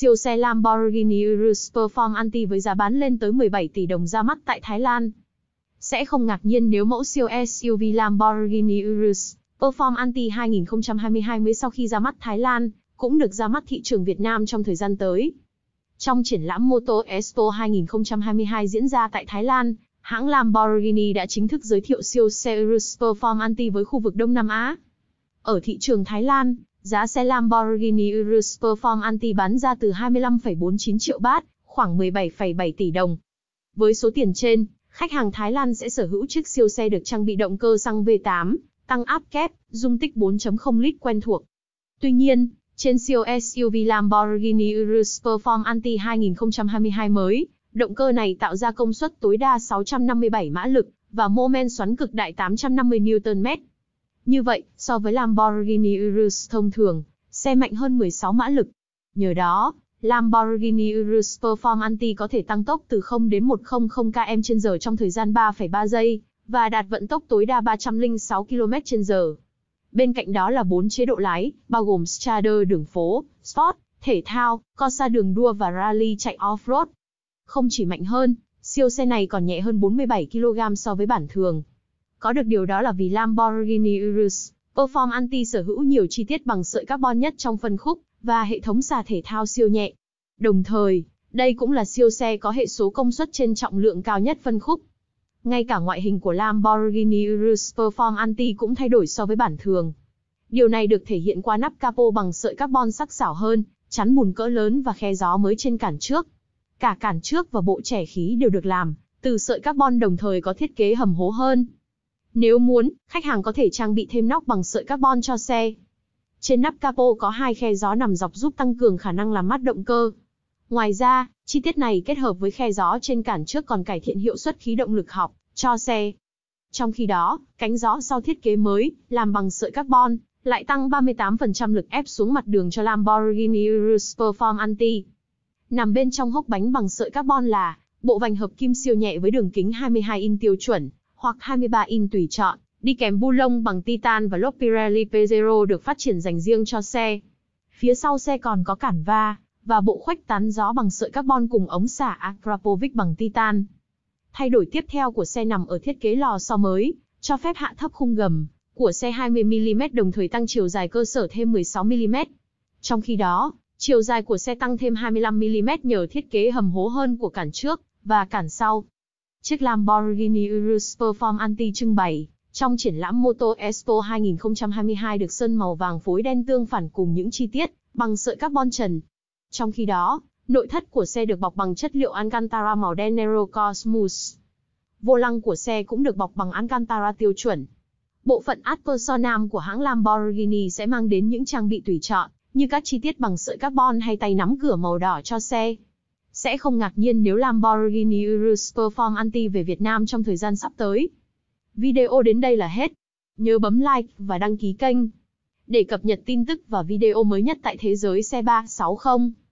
Siêu xe Lamborghini Urus Perform Anti với giá bán lên tới 17 tỷ đồng ra mắt tại Thái Lan. Sẽ không ngạc nhiên nếu mẫu siêu SUV Lamborghini Urus Perform Anti 2022 mới sau khi ra mắt Thái Lan, cũng được ra mắt thị trường Việt Nam trong thời gian tới. Trong triển lãm Moto Expo 2022 diễn ra tại Thái Lan, hãng Lamborghini đã chính thức giới thiệu siêu xe Urus Perform Anti với khu vực Đông Nam Á. Ở thị trường Thái Lan, Giá xe Lamborghini Urus Perform Anti bán ra từ 25,49 triệu bát, khoảng 17,7 tỷ đồng. Với số tiền trên, khách hàng Thái Lan sẽ sở hữu chiếc siêu xe được trang bị động cơ xăng V8, tăng áp kép, dung tích 4.0 lít quen thuộc. Tuy nhiên, trên siêu SUV Lamborghini Urus Perform Anti 2022 mới, động cơ này tạo ra công suất tối đa 657 mã lực và mô men xoắn cực đại 850 Nm. Như vậy, so với Lamborghini Urus thông thường, xe mạnh hơn 16 mã lực. Nhờ đó, Lamborghini Urus Performante có thể tăng tốc từ 0 đến 100 km h trong thời gian 3,3 giây, và đạt vận tốc tối đa 306 km h Bên cạnh đó là 4 chế độ lái, bao gồm Strader đường phố, Sport, thể thao, Corsa đường đua và Rally chạy off-road. Không chỉ mạnh hơn, siêu xe này còn nhẹ hơn 47 kg so với bản thường, có được điều đó là vì Lamborghini Urus Perform Anti sở hữu nhiều chi tiết bằng sợi carbon nhất trong phân khúc và hệ thống xà thể thao siêu nhẹ. Đồng thời, đây cũng là siêu xe có hệ số công suất trên trọng lượng cao nhất phân khúc. Ngay cả ngoại hình của Lamborghini Urus Perform Anti cũng thay đổi so với bản thường. Điều này được thể hiện qua nắp capo bằng sợi carbon sắc sảo hơn, chắn bùn cỡ lớn và khe gió mới trên cản trước. Cả cản trước và bộ trẻ khí đều được làm từ sợi carbon đồng thời có thiết kế hầm hố hơn. Nếu muốn, khách hàng có thể trang bị thêm nóc bằng sợi carbon cho xe. Trên nắp capo có hai khe gió nằm dọc giúp tăng cường khả năng làm mát động cơ. Ngoài ra, chi tiết này kết hợp với khe gió trên cản trước còn cải thiện hiệu suất khí động lực học cho xe. Trong khi đó, cánh gió sau thiết kế mới, làm bằng sợi carbon, lại tăng 38% lực ép xuống mặt đường cho Lamborghini Urus Performante. Nằm bên trong hốc bánh bằng sợi carbon là bộ vành hợp kim siêu nhẹ với đường kính 22 in tiêu chuẩn, hoặc 23 in tùy chọn, đi kèm bu lông bằng titan và lốp Pirelli P0 được phát triển dành riêng cho xe. Phía sau xe còn có cản va và bộ khuếch tán gió bằng sợi carbon cùng ống xả Akrapovic bằng titan. Thay đổi tiếp theo của xe nằm ở thiết kế lò xo mới, cho phép hạ thấp khung gầm của xe 20mm đồng thời tăng chiều dài cơ sở thêm 16mm. Trong khi đó, chiều dài của xe tăng thêm 25mm nhờ thiết kế hầm hố hơn của cản trước và cản sau. Chiếc Lamborghini Urus Perform Anti trưng bày trong triển lãm Moto Expo 2022 được sơn màu vàng phối đen tương phản cùng những chi tiết bằng sợi carbon trần. Trong khi đó, nội thất của xe được bọc bằng chất liệu Alcantara màu đen Nero Cosmos. Vô lăng của xe cũng được bọc bằng Alcantara tiêu chuẩn. Bộ phận Adverso Nam của hãng Lamborghini sẽ mang đến những trang bị tùy chọn, như các chi tiết bằng sợi carbon hay tay nắm cửa màu đỏ cho xe. Sẽ không ngạc nhiên nếu Lamborghini Urus Perform Anti về Việt Nam trong thời gian sắp tới. Video đến đây là hết. Nhớ bấm like và đăng ký kênh để cập nhật tin tức và video mới nhất tại thế giới xe 360.